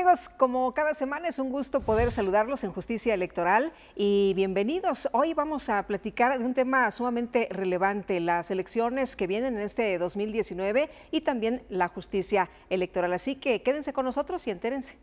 amigos, como cada semana es un gusto poder saludarlos en Justicia Electoral y bienvenidos. Hoy vamos a platicar de un tema sumamente relevante, las elecciones que vienen en este 2019 y también la justicia electoral. Así que quédense con nosotros y entérense.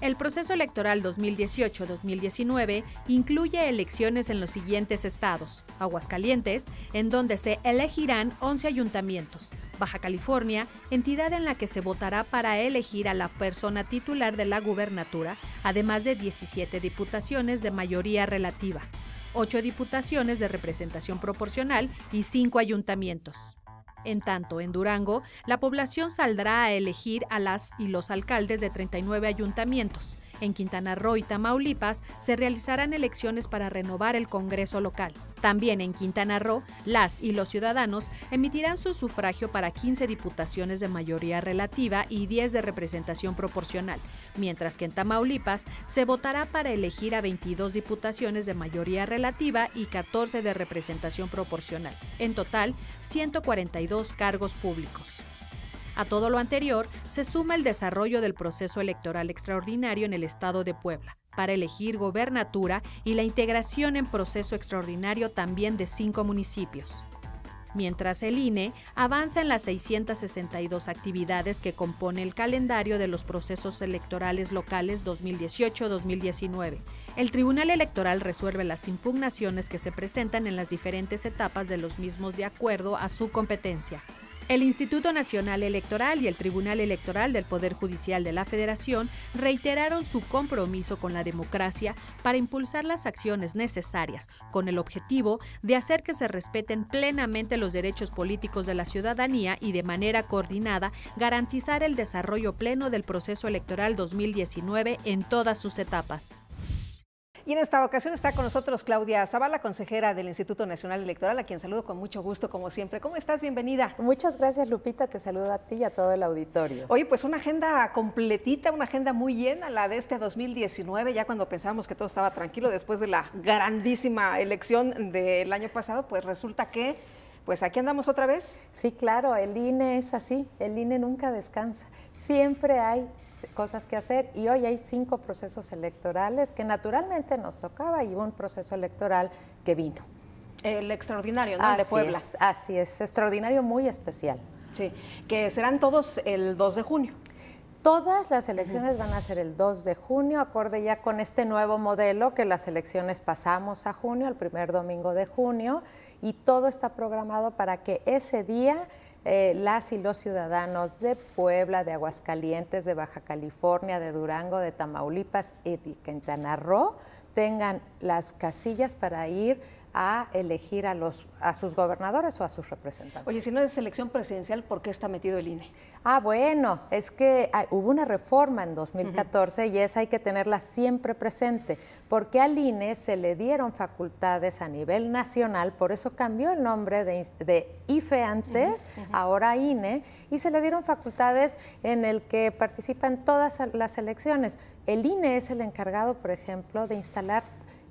El proceso electoral 2018-2019 incluye elecciones en los siguientes estados. Aguascalientes, en donde se elegirán 11 ayuntamientos. Baja California, entidad en la que se votará para elegir a la persona titular de la gubernatura, además de 17 diputaciones de mayoría relativa, 8 diputaciones de representación proporcional y 5 ayuntamientos. En tanto, en Durango, la población saldrá a elegir a las y los alcaldes de 39 ayuntamientos. En Quintana Roo y Tamaulipas se realizarán elecciones para renovar el Congreso local. También en Quintana Roo, las y los ciudadanos emitirán su sufragio para 15 diputaciones de mayoría relativa y 10 de representación proporcional, mientras que en Tamaulipas se votará para elegir a 22 diputaciones de mayoría relativa y 14 de representación proporcional. En total, 142 cargos públicos. A todo lo anterior se suma el desarrollo del proceso electoral extraordinario en el estado de Puebla para elegir gobernatura y la integración en proceso extraordinario también de cinco municipios mientras el INE avanza en las 662 actividades que compone el calendario de los procesos electorales locales 2018-2019. El Tribunal Electoral resuelve las impugnaciones que se presentan en las diferentes etapas de los mismos de acuerdo a su competencia. El Instituto Nacional Electoral y el Tribunal Electoral del Poder Judicial de la Federación reiteraron su compromiso con la democracia para impulsar las acciones necesarias, con el objetivo de hacer que se respeten plenamente los derechos políticos de la ciudadanía y de manera coordinada garantizar el desarrollo pleno del proceso electoral 2019 en todas sus etapas. Y en esta ocasión está con nosotros Claudia Zavala, consejera del Instituto Nacional Electoral, a quien saludo con mucho gusto, como siempre. ¿Cómo estás? Bienvenida. Muchas gracias, Lupita. Te saludo a ti y a todo el auditorio. Oye, pues una agenda completita, una agenda muy llena, la de este 2019, ya cuando pensábamos que todo estaba tranquilo después de la grandísima elección del año pasado, pues resulta que pues aquí andamos otra vez. Sí, claro, el INE es así, el INE nunca descansa. Siempre hay, cosas que hacer y hoy hay cinco procesos electorales que naturalmente nos tocaba y un proceso electoral que vino. El extraordinario, ¿no? El de Puebla. Es, así es, extraordinario muy especial. Sí, que serán todos el 2 de junio. Todas las elecciones van a ser el 2 de junio, acorde ya con este nuevo modelo que las elecciones pasamos a junio, al primer domingo de junio, y todo está programado para que ese día eh, las y los ciudadanos de Puebla, de Aguascalientes, de Baja California, de Durango, de Tamaulipas y de Quintana Roo tengan las casillas para ir a elegir a, los, a sus gobernadores o a sus representantes. Oye, si no es elección presidencial, ¿por qué está metido el INE? Ah, bueno, es que ah, hubo una reforma en 2014 y esa hay que tenerla siempre presente, porque al INE se le dieron facultades a nivel nacional, por eso cambió el nombre de, IFE e antes, ahora INE, y se le dieron facultades en el que participan todas las elecciones. El INE es el encargado, por ejemplo, de instalar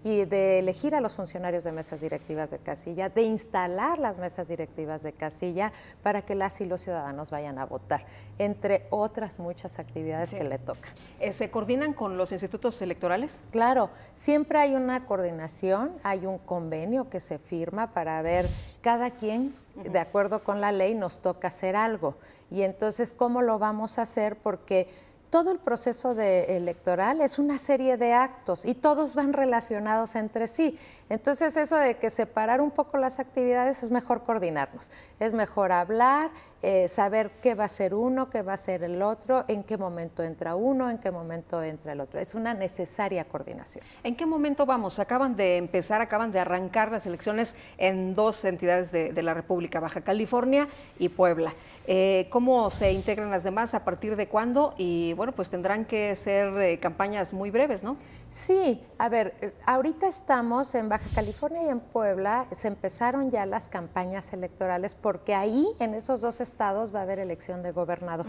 y de elegir a los funcionarios de mesas directivas de casilla, de instalar las mesas directivas de casilla para que las y los ciudadanos vayan a votar, entre otras muchas actividades que le tocan. Eh, ¿Se coordinan con los institutos electorales? Claro, siempre hay una coordinación, hay un convenio que se firma para ver cada quien de acuerdo con la ley, nos toca hacer algo. Y entonces, ¿cómo lo vamos a hacer? Porque todo el proceso de electoral es una serie de actos y todos van relacionados entre sí. Entonces eso de que separar un poco las actividades es mejor coordinarnos, es mejor hablar, eh, saber qué va a ser uno, qué va a ser el otro, en qué momento entra uno, en qué momento entra el otro. Es una necesaria coordinación. ¿En qué momento vamos? Acaban de empezar, acaban de arrancar las elecciones en dos entidades de la República, Baja California y Puebla. Eh, ¿Cómo se integran las demás? ¿A partir de cuándo? Y bueno, pues tendrán que ser eh, campañas muy breves, ¿no? Sí, a ver, eh, ahorita estamos en Baja California y en Puebla, se empezaron ya las campañas electorales porque ahí, en esos dos estados, va a haber elección de gobernador.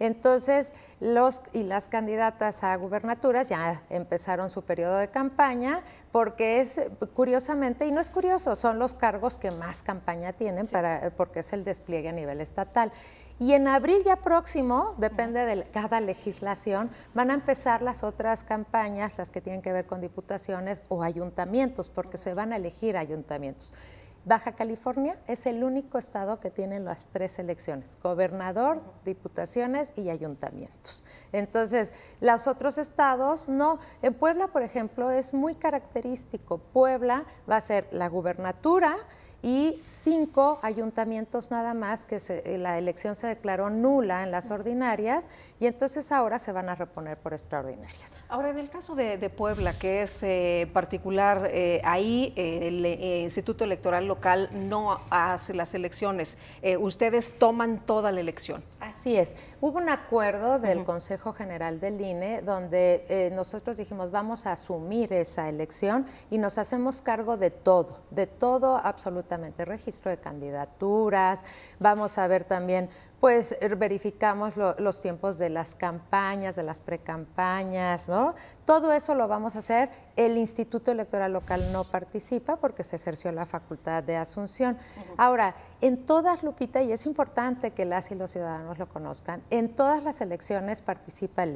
Entonces, los y las candidatas a gubernaturas ya empezaron su periodo de campaña porque es curiosamente, y no es curioso, son los cargos que más campaña tienen para, porque es el despliegue a nivel estatal. Y en abril ya próximo, depende de cada legislación, van a empezar las otras campañas, las que tienen que ver con diputaciones o ayuntamientos, porque se van a elegir ayuntamientos. Baja California es el único estado que tiene las tres elecciones, gobernador, diputaciones y ayuntamientos. Entonces, los otros estados, no. En Puebla, por ejemplo, es muy característico. Puebla va a ser la gubernatura, y cinco ayuntamientos nada más que eh, la elección se declaró nula en las ordinarias y entonces ahora se van a reponer por extraordinarias. Ahora, en el caso de, Puebla, que es eh, particular, eh, ahí el Instituto Electoral Local no hace las elecciones, ustedes toman toda la elección. Así es, hubo un acuerdo del Consejo General del INE donde nosotros dijimos vamos a asumir esa elección y nos hacemos cargo de todo, de todo absolutamente registro de candidaturas, vamos a ver también, pues er, verificamos los tiempos de las campañas, de las precampañas, ¿no? Todo eso lo vamos a hacer. El Instituto Electoral Local no participa porque se ejerció la facultad de Asunción. Ahora, en todas, Lupita, y es importante que las y los ciudadanos lo conozcan, en todas las elecciones participa el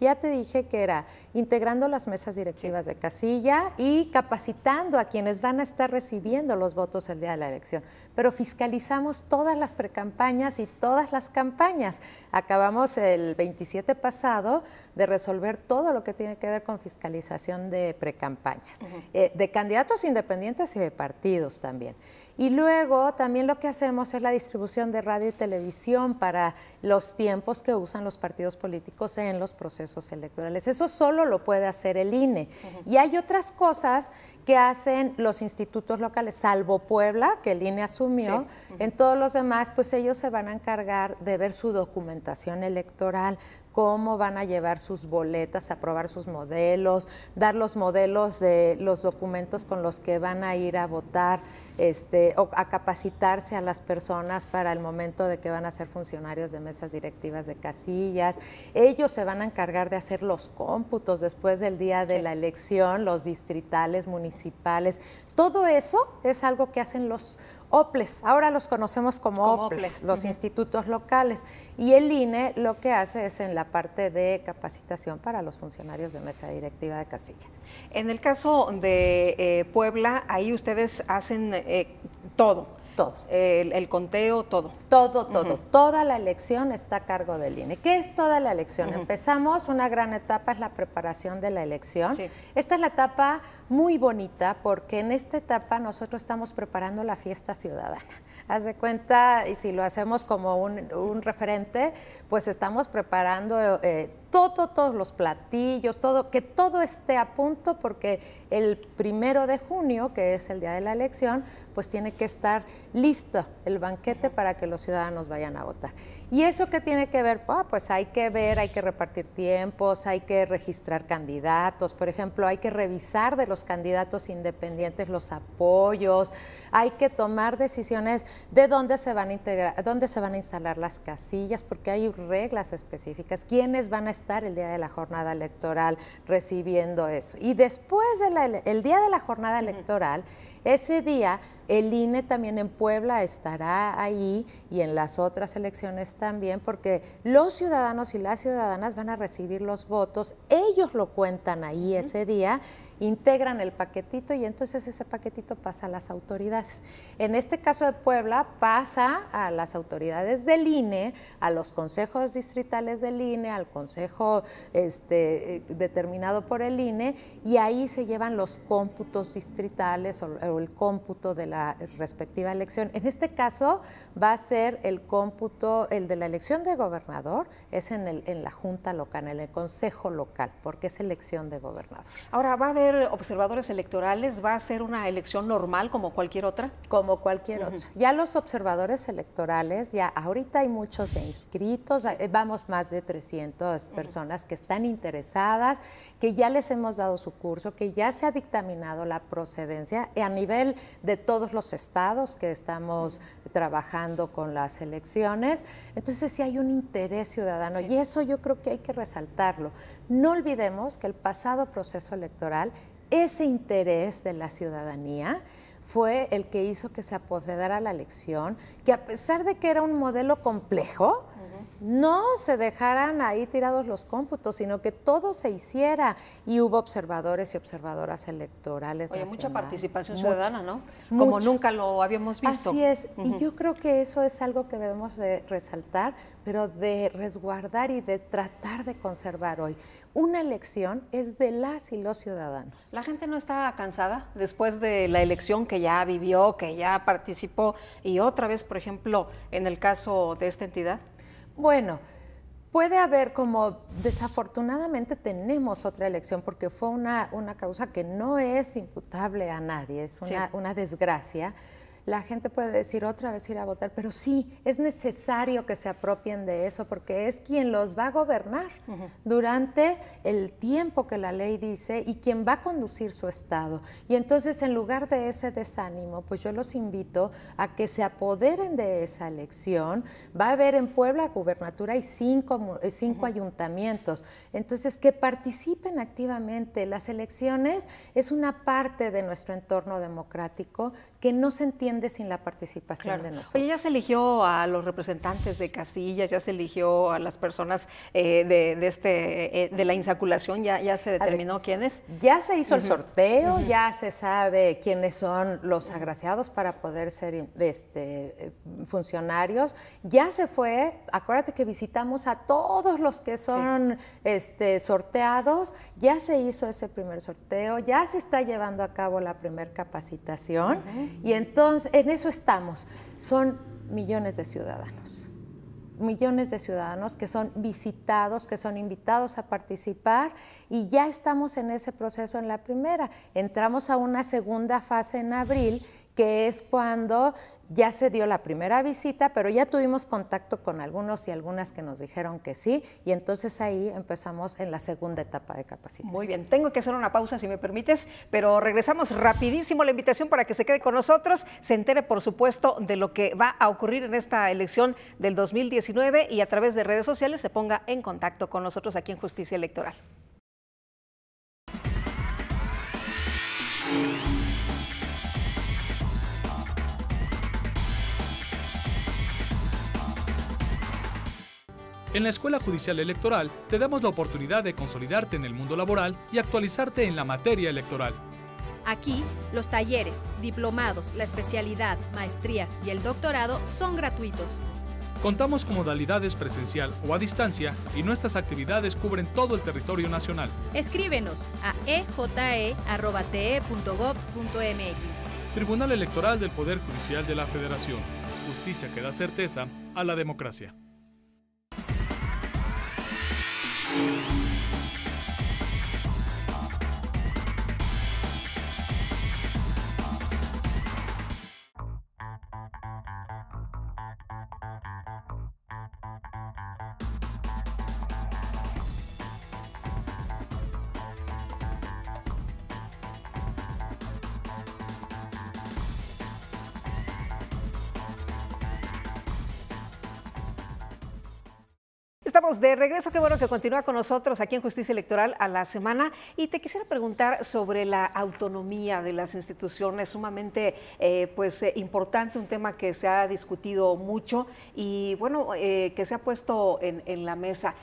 ya te dije que era integrando las mesas directivas de casilla y capacitando a quienes van a estar recibiendo los votos el día de la elección pero fiscalizamos todas las precampañas y todas las campañas. Acabamos el 27 pasado de resolver todo lo que tiene que ver con fiscalización de precampañas, eh, de candidatos independientes y de partidos también. Y luego también lo que hacemos es la distribución de radio y televisión para los tiempos que usan los partidos políticos en los procesos electorales. Eso solo lo puede hacer el INE. Y hay otras cosas ¿Qué hacen los institutos locales? Salvo Puebla, que el INE asumió, en todos los demás, pues ellos se van a encargar de ver su documentación electoral, cómo van a llevar sus boletas, aprobar sus modelos, dar los modelos de los documentos con los que van a ir a votar, este, o a capacitarse a las personas para el momento de que van a ser funcionarios de mesas directivas de casillas. Ellos se van a encargar de hacer los cómputos después del día de la elección, los distritales, municipales. Todo eso es algo que hacen los OPLES, ahora los conocemos como, OPLES, los institutos locales. Y el INE lo que hace es en la parte de capacitación para los funcionarios de mesa directiva de casilla. En el caso de eh, Puebla, ahí ustedes hacen eh, todo, todo. El, conteo, todo. Todo, todo. Toda la elección está a cargo del INE. ¿Qué es toda la elección? Empezamos, una gran etapa es la preparación de la elección. Esta es la etapa muy bonita porque en esta etapa nosotros estamos preparando la fiesta ciudadana. Haz de cuenta, y si lo hacemos como un, referente, pues estamos preparando... Eh, todo, todos los platillos, todo, que todo esté a punto porque el primero de junio, que es el día de la elección, pues tiene que estar listo el banquete para que los ciudadanos vayan a votar. ¿Y eso qué tiene que ver? Ah, pues hay que ver, hay que repartir tiempos, hay que registrar candidatos, por ejemplo, hay que revisar de los candidatos independientes los apoyos, hay que tomar decisiones de dónde se van a integrar, dónde se van a instalar las casillas, porque hay reglas específicas, quiénes van a estar el día de la jornada electoral recibiendo eso. Y después del día de la jornada electoral, ese día el INE también en Puebla estará ahí y en las otras elecciones también, porque los ciudadanos y las ciudadanas van a recibir los votos, ellos lo cuentan ahí ese día integran el paquetito y entonces ese paquetito pasa a las autoridades. En este caso de Puebla pasa a las autoridades del INE, a los consejos distritales del INE, al consejo este, eh, determinado por el INE y ahí se llevan los cómputos distritales o, el cómputo de la respectiva elección. En este caso va a ser el cómputo, el de la elección de gobernador, es en, en la junta local, en el consejo local, porque es elección de gobernador. Ahora va a haber observadores electorales? ¿Va a ser una elección normal como cualquier otra? Como cualquier otra. Ya los observadores electorales, ya ahorita hay muchos inscritos, eh, vamos más de 300 personas que están interesadas, que ya les hemos dado su curso, que ya se ha dictaminado la procedencia eh, a nivel de todos los estados que estamos trabajando con las elecciones. Entonces sí hay un interés ciudadano y eso yo creo que hay que resaltarlo. No olvidemos que el pasado proceso electoral, ese interés de la ciudadanía, fue el que hizo que se apoderara la elección, que a pesar de que era un modelo complejo, no se dejaran ahí tirados los cómputos, sino que todo se hiciera y hubo observadores y observadoras electorales. Oye, mucha participación ciudadana, ¿no? Como nunca lo habíamos visto. Así es, y yo creo que eso es algo que debemos de resaltar, pero de resguardar y de tratar de conservar hoy. Una elección es de las y los ciudadanos. La gente no está cansada después de la elección que ya vivió, que ya participó y otra vez, por ejemplo, en el caso de esta entidad. Bueno, puede haber como desafortunadamente tenemos otra elección porque fue una, causa que no es imputable a nadie, es una desgracia la gente puede decir otra vez ir a votar, pero sí, es necesario que se apropien de eso porque es quien los va a gobernar durante el tiempo que la ley dice y quien va a conducir su Estado. Y entonces, en lugar de ese desánimo, pues yo los invito a que se apoderen de esa elección. Va a haber en Puebla gubernatura y cinco, eh, cinco ayuntamientos. Entonces, que participen activamente. Las elecciones es una parte de nuestro entorno democrático que no se entiende sin la participación de nosotros. Oye, ya se eligió a los representantes de casillas, ya se eligió a las personas eh, de, este, eh, de la insaculación, ya, ya se determinó quiénes. Ya se hizo el sorteo, ya se sabe quiénes son los agraciados para poder ser este, funcionarios. Ya se fue, acuérdate que visitamos a todos los que son este, sorteados, ya se hizo ese primer sorteo, ya se está llevando a cabo la primera capacitación y entonces en eso estamos. Son millones de ciudadanos millones de ciudadanos que son visitados, que son invitados a participar y ya estamos en ese proceso en la primera. Entramos a una segunda fase en abril que es cuando ya se dio la primera visita, pero ya tuvimos contacto con algunos y algunas que nos dijeron que sí, y entonces ahí empezamos en la segunda etapa de capacitación. Muy bien, tengo que hacer una pausa si me permites, pero regresamos rapidísimo la invitación para que se quede con nosotros, se entere por supuesto de lo que va a ocurrir en esta elección del 2019 y a través de redes sociales se ponga en contacto con nosotros aquí en Justicia Electoral. En la Escuela Judicial Electoral te damos la oportunidad de consolidarte en el mundo laboral y actualizarte en la materia electoral. Aquí, los talleres, diplomados, la especialidad, maestrías y el doctorado son gratuitos. Contamos con modalidades presencial o a distancia y nuestras actividades cubren todo el territorio nacional. Escríbenos a eje.gov.mx Tribunal Electoral del Poder Judicial de la Federación. Justicia que da certeza a la democracia. Estamos de regreso, qué bueno que continúa con nosotros aquí en Justicia Electoral a la semana y te quisiera preguntar sobre la autonomía de las instituciones, sumamente eh, pues eh, importante, un tema que se ha discutido mucho y bueno, eh, que se ha puesto en, en la mesa.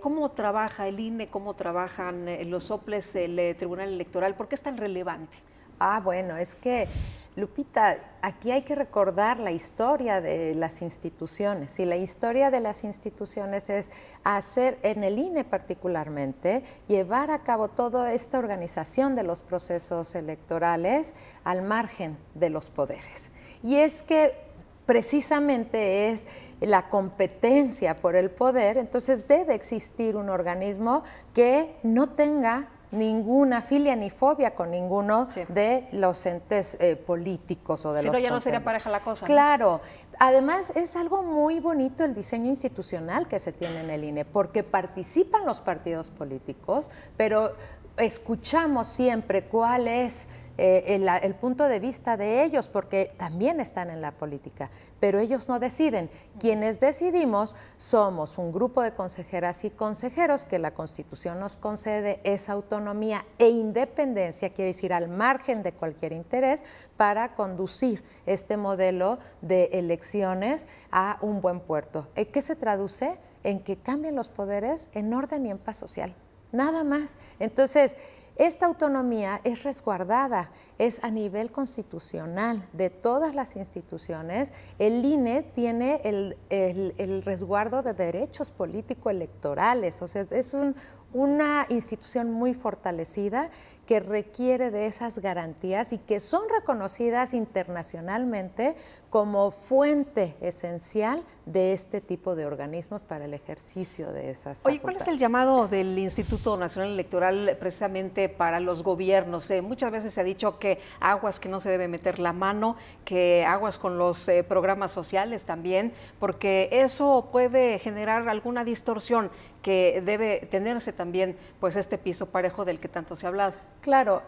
¿Cómo trabaja el INE, cómo trabajan los soples, el Tribunal Electoral? ¿Por qué es tan relevante? Ah, bueno, es que Lupita, aquí hay que recordar la historia de las instituciones y la historia de las instituciones es hacer en el INE particularmente, llevar a cabo toda esta organización de los procesos electorales al margen de los poderes. Y es que precisamente es la competencia por el poder, entonces debe existir un organismo que no tenga ninguna filia ni fobia con ninguno de los entes eh, políticos o de los. ya no sería pareja la cosa. Claro. Además, es algo muy bonito el diseño institucional que se tiene en el INE, porque participan los partidos políticos, pero escuchamos siempre cuál es eh, el, punto de vista de ellos, porque también están en la política, pero ellos no deciden. Quienes decidimos somos un grupo de consejeras y consejeros que la Constitución nos concede esa autonomía e independencia, quiero decir, al margen de cualquier interés, para conducir este modelo de elecciones a un buen puerto. Eh, ¿Qué se traduce? En que cambien los poderes en orden y en paz social. Nada más. Entonces, esta autonomía es resguardada, es a nivel constitucional de todas las instituciones. El INE tiene el, resguardo de derechos político-electorales, o sea, es un, una institución muy fortalecida que requiere de esas garantías y que son reconocidas internacionalmente como fuente esencial de este tipo de organismos para el ejercicio de esas. Oye, ¿cuál es el llamado del Instituto Nacional Electoral precisamente para los gobiernos? Eh, muchas veces se ha dicho que aguas que no se debe meter la mano, que aguas con los eh, programas sociales también, porque eso puede generar alguna distorsión que debe tenerse también pues este piso parejo del que tanto se ha hablado. Claro,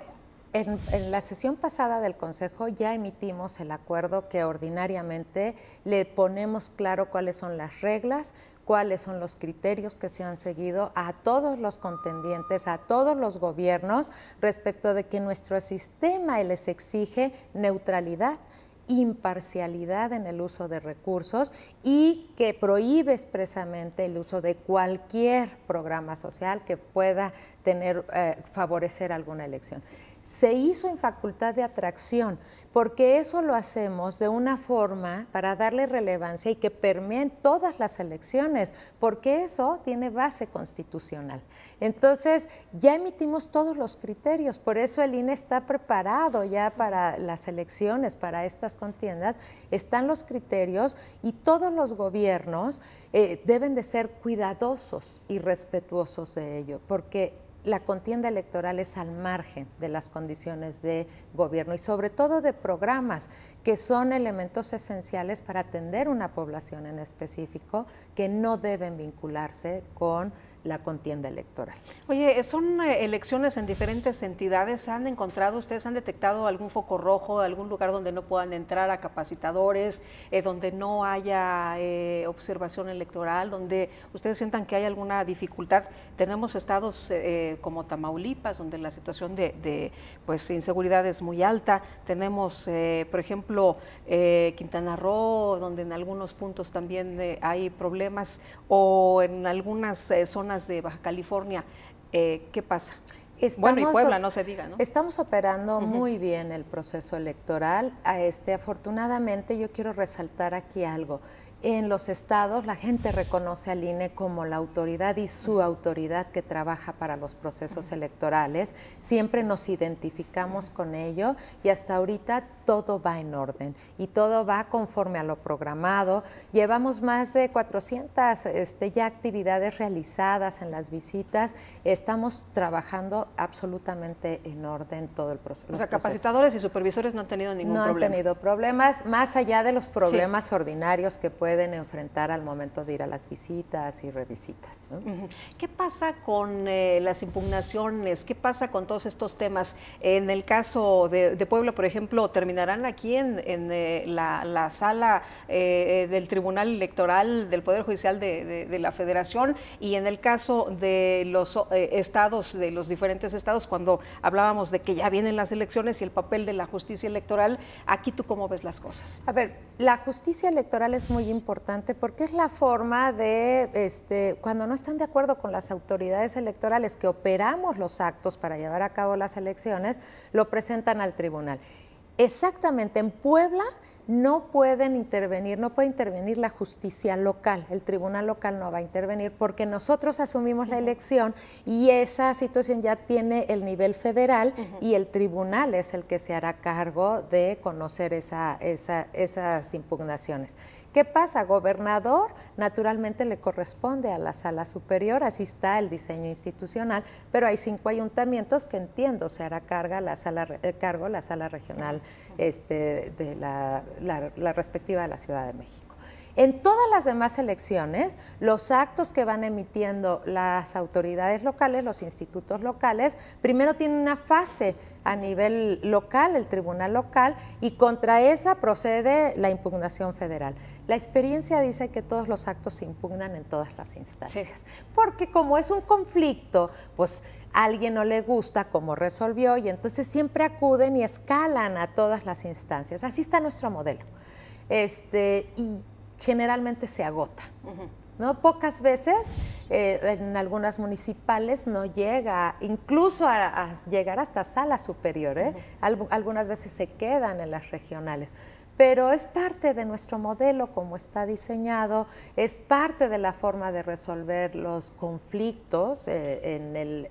en, en, la sesión pasada del Consejo ya emitimos el acuerdo que ordinariamente le ponemos claro cuáles son las reglas, cuáles son los criterios que se han seguido a todos los contendientes, a todos los gobiernos, respecto de que nuestro sistema les exige neutralidad imparcialidad en el uso de recursos y que prohíbe expresamente el uso de cualquier programa social que pueda tener, eh, favorecer alguna elección se hizo en facultad de atracción, porque eso lo hacemos de una forma para darle relevancia y que permeen todas las elecciones, porque eso tiene base constitucional. Entonces, ya emitimos todos los criterios, por eso el INE está preparado ya para las elecciones, para estas contiendas, están los criterios y todos los gobiernos eh, deben de ser cuidadosos y respetuosos de ello, porque la contienda electoral es al margen de las condiciones de gobierno y sobre todo de programas que son elementos esenciales para atender una población en específico que no deben vincularse con la contienda electoral. Oye, eh, son eh, elecciones en diferentes entidades. ¿Han encontrado, ustedes han detectado algún foco rojo, algún lugar donde no puedan entrar a capacitadores, eh, donde no haya observación electoral, donde ustedes sientan que hay alguna dificultad tenemos estados eh, como Tamaulipas, donde la situación de, pues, inseguridad es muy alta. Tenemos, eh, por ejemplo, eh, Quintana Roo, donde en algunos puntos también eh, hay problemas, o en algunas zonas de Baja California. ¿Qué pasa? bueno, y Puebla, no se diga, ¿no? Estamos operando muy bien el proceso electoral. A ah, este, afortunadamente, yo quiero resaltar aquí algo en los estados la gente reconoce al INE como la autoridad y su autoridad que trabaja para los procesos electorales. Siempre nos identificamos con ello y hasta ahorita todo va en orden y todo va conforme a lo programado. Llevamos más de 400 este, ya actividades realizadas en las visitas. Estamos trabajando absolutamente en orden todo el proceso. Los capacitadores y supervisores no han tenido ningún problema. No han tenido problemas, más allá de los problemas ordinarios que pueden pueden enfrentar al momento de ir a las visitas y revisitas. ¿Qué pasa con eh, las impugnaciones? ¿Qué pasa con todos estos temas? En el caso de, Puebla, por ejemplo, ¿terminarán aquí en, eh, la, sala eh, del Tribunal Electoral del Poder Judicial de, de, la Federación? Y en el caso de los estados, de los diferentes estados, cuando hablábamos de que ya vienen las elecciones y el papel de la justicia electoral, aquí tú cómo ves las cosas? A ver, la justicia electoral es muy importante porque es la forma de, este, cuando no están de acuerdo con las autoridades electorales que operamos los actos para llevar a cabo las elecciones, lo presentan al tribunal. Exactamente, en Puebla no pueden intervenir, no puede intervenir la justicia local, el tribunal local no va a intervenir porque nosotros asumimos la elección y esa situación ya tiene el nivel federal y el tribunal es el que se hará cargo de conocer esas impugnaciones. ¿Qué pasa? Gobernador naturalmente le corresponde a la sala superior, así está el diseño institucional, pero hay cinco ayuntamientos que entiendo se hará la sala, eh, cargo la sala regional este, de la respectiva de la Ciudad de México. En todas las demás elecciones, los actos que van emitiendo las autoridades locales, los institutos locales, primero tienen una fase a nivel local, el tribunal local, y contra esa procede la impugnación federal. La experiencia dice que todos los actos se impugnan en todas las instancias, porque como es un conflicto, pues a alguien no le gusta cómo resolvió y entonces siempre acuden y escalan a todas las instancias. Así está nuestro modelo. Este, y generalmente se agota. ¿no? Pocas veces eh, en algunas municipales no llega, incluso a, llegar hasta sala superior, algunas veces se quedan en las regionales pero es parte de nuestro modelo como está diseñado, es parte de la forma de resolver los conflictos eh,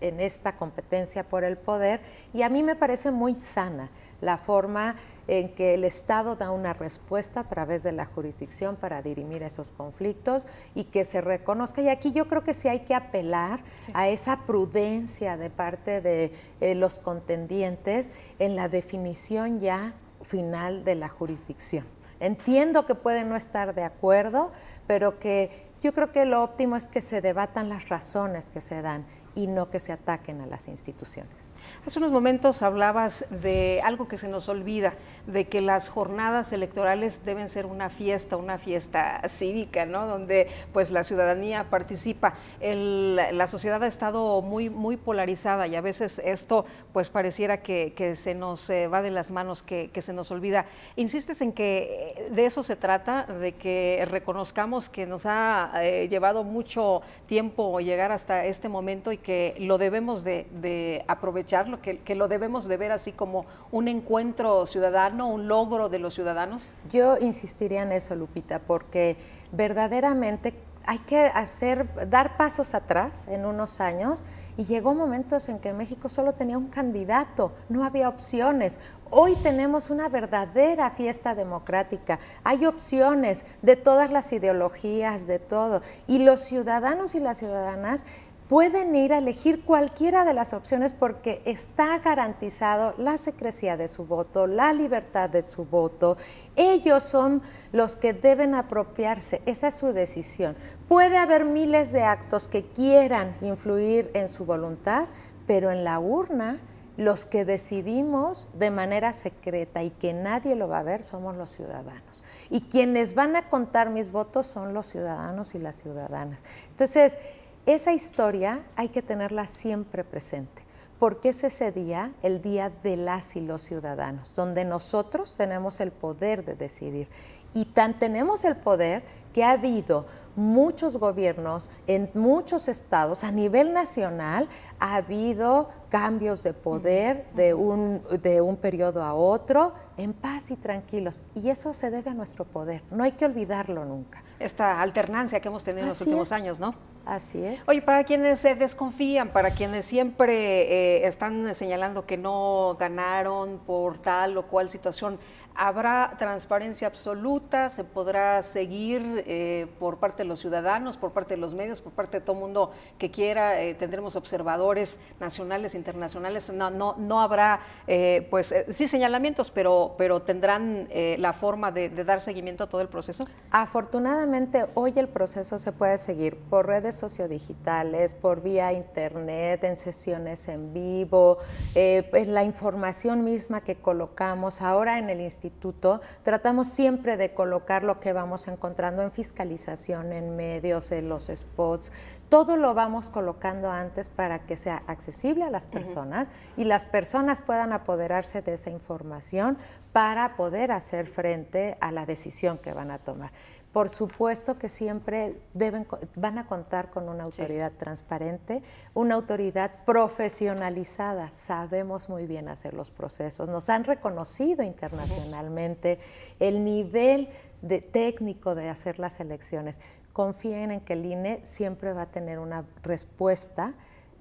en, esta competencia por el poder y a mí me parece muy sana la forma en que el Estado da una respuesta a través de la jurisdicción para dirimir esos conflictos y que se reconozca. Y aquí yo creo que sí hay que apelar a esa prudencia de parte de eh, los contendientes en la definición ya final de la jurisdicción. Entiendo que pueden no estar de acuerdo, pero que yo creo que lo óptimo es que se debatan las razones que se dan y no que se ataquen a las instituciones. Hace unos momentos hablabas de algo que se nos olvida, de que las jornadas electorales deben ser una fiesta, una fiesta cívica, ¿no? Donde pues la ciudadanía participa. la sociedad ha estado muy, muy polarizada y a veces esto pues pareciera que, se nos eh, va de las manos, que, se nos olvida. Insistes en que eh, de eso se trata, de que reconozcamos que nos ha eh, llevado mucho tiempo llegar hasta este momento y que lo debemos de, aprovecharlo, que lo debemos de ver así como un encuentro ciudadano no un logro de los ciudadanos? Yo insistiría en eso, Lupita, porque verdaderamente hay que hacer, dar pasos atrás en unos años y llegó momentos en que México solo tenía un candidato, no había opciones. Hoy tenemos una verdadera fiesta democrática, hay opciones de todas las ideologías, de todo. Y los ciudadanos y las ciudadanas pueden ir a elegir cualquiera de las opciones porque está garantizado la secrecía de su voto, la libertad de su voto. Ellos son los que deben apropiarse, esa es su decisión. Puede haber miles de actos que quieran influir en su voluntad, pero en la urna los que decidimos de manera secreta y que nadie lo va a ver somos los ciudadanos. Y quienes van a contar mis votos son los ciudadanos y las ciudadanas. Entonces, esa historia hay que tenerla siempre presente, porque es ese día, el día de las y los ciudadanos, donde nosotros tenemos el poder de decidir. Y tan tenemos el poder que ha habido muchos gobiernos en muchos estados, a nivel nacional, ha habido cambios de poder de un, de un periodo a otro, en paz y tranquilos. Y eso se debe a nuestro poder, no hay que olvidarlo nunca. Esta alternancia que hemos tenido en los últimos años, ¿no? Así es. Oye, para quienes se desconfían, para quienes siempre eh, están señalando que no ganaron por tal o cual situación, Habrá transparencia absoluta, se podrá seguir eh, por parte de los ciudadanos, por parte de los medios, por parte de todo mundo que quiera. Eh, tendremos observadores nacionales, internacionales. No, no, no habrá, eh, pues sí señalamientos, pero, pero tendrán la forma de, dar seguimiento a todo el proceso. Afortunadamente hoy el proceso se puede seguir por redes sociodigitales, por vía internet, en sesiones en vivo, pues, la información misma que colocamos ahora en el instituto instituto, tratamos siempre de colocar lo que vamos encontrando en fiscalización, en medios, en los spots. Todo lo vamos colocando antes para que sea accesible a las personas y las personas puedan apoderarse de esa información para poder hacer frente a la decisión que van a tomar por supuesto que siempre deben, van a contar con una autoridad transparente, una autoridad profesionalizada. Sabemos muy bien hacer los procesos. Nos han reconocido internacionalmente el nivel de, técnico de hacer las elecciones. Confíen en que el INE siempre va a tener una respuesta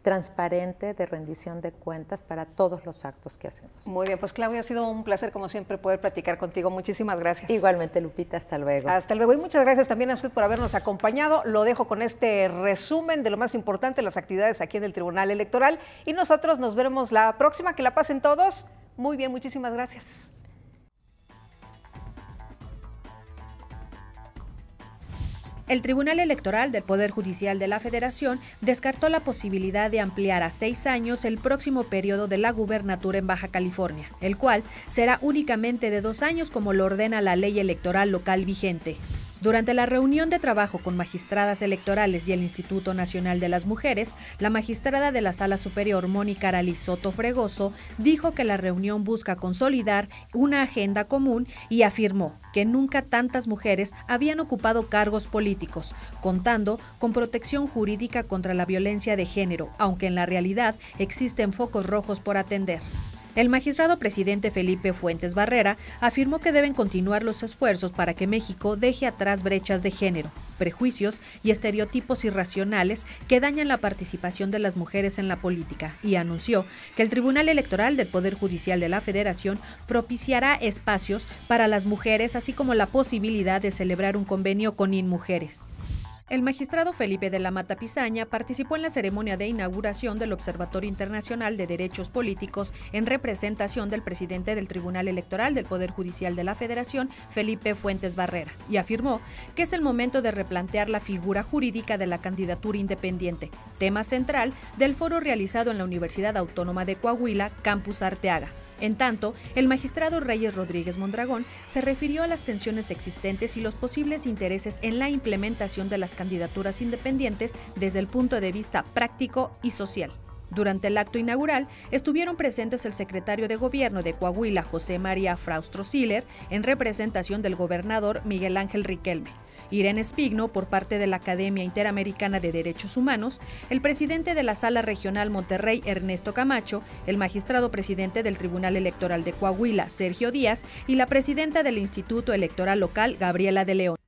transparente de rendición de cuentas para todos los actos que hacemos. Muy bien, pues Claudia, ha sido un placer como siempre poder platicar contigo. Muchísimas gracias. Igualmente, Lupita, hasta luego. Hasta luego y muchas gracias también a usted por habernos acompañado. Lo dejo con este resumen de lo más importante, las actividades aquí en el Tribunal Electoral y nosotros nos veremos la próxima. Que la pasen todos. Muy bien, muchísimas gracias. El Tribunal Electoral del Poder Judicial de la Federación descartó la posibilidad de ampliar a seis años el próximo periodo de la gubernatura en Baja California, el cual será únicamente de dos años como lo ordena la ley electoral local vigente. Durante la reunión de trabajo con magistradas electorales y el Instituto Nacional de las Mujeres, la magistrada de la Sala Superior, Mónica Soto Fregoso, dijo que la reunión busca consolidar una agenda común y afirmó que nunca tantas mujeres habían ocupado cargos políticos, contando con protección jurídica contra la violencia de género, aunque en la realidad existen focos rojos por atender. El magistrado presidente Felipe Fuentes Barrera afirmó que deben continuar los esfuerzos para que México deje atrás brechas de género, prejuicios y estereotipos irracionales que dañan la participación de las mujeres en la política y anunció que el Tribunal Electoral del Poder Judicial de la Federación propiciará espacios para las mujeres así como la posibilidad de celebrar un convenio con InMujeres. El magistrado Felipe de la Mata Pisaña participó en la ceremonia de inauguración del Observatorio Internacional de Derechos Políticos en representación del presidente del Tribunal Electoral del Poder Judicial de la Federación, Felipe Fuentes Barrera, y afirmó que es el momento de replantear la figura jurídica de la candidatura independiente, tema central del foro realizado en la Universidad Autónoma de Coahuila, Campus Arteaga. En tanto, el magistrado Reyes Rodríguez Mondragón se refirió a las tensiones existentes y los posibles intereses en la implementación de las candidaturas independientes desde el punto de vista práctico y social. Durante el acto inaugural estuvieron presentes el secretario de Gobierno de Coahuila, José María Fraustro Siller, en representación del gobernador Miguel Ángel Riquelme, Irene Espigno, por parte de la Academia Interamericana de Derechos Humanos, el presidente de la Sala Regional Monterrey, Ernesto Camacho, el magistrado presidente del Tribunal Electoral de Coahuila, Sergio Díaz, y la presidenta del Instituto Electoral Local, Gabriela de León.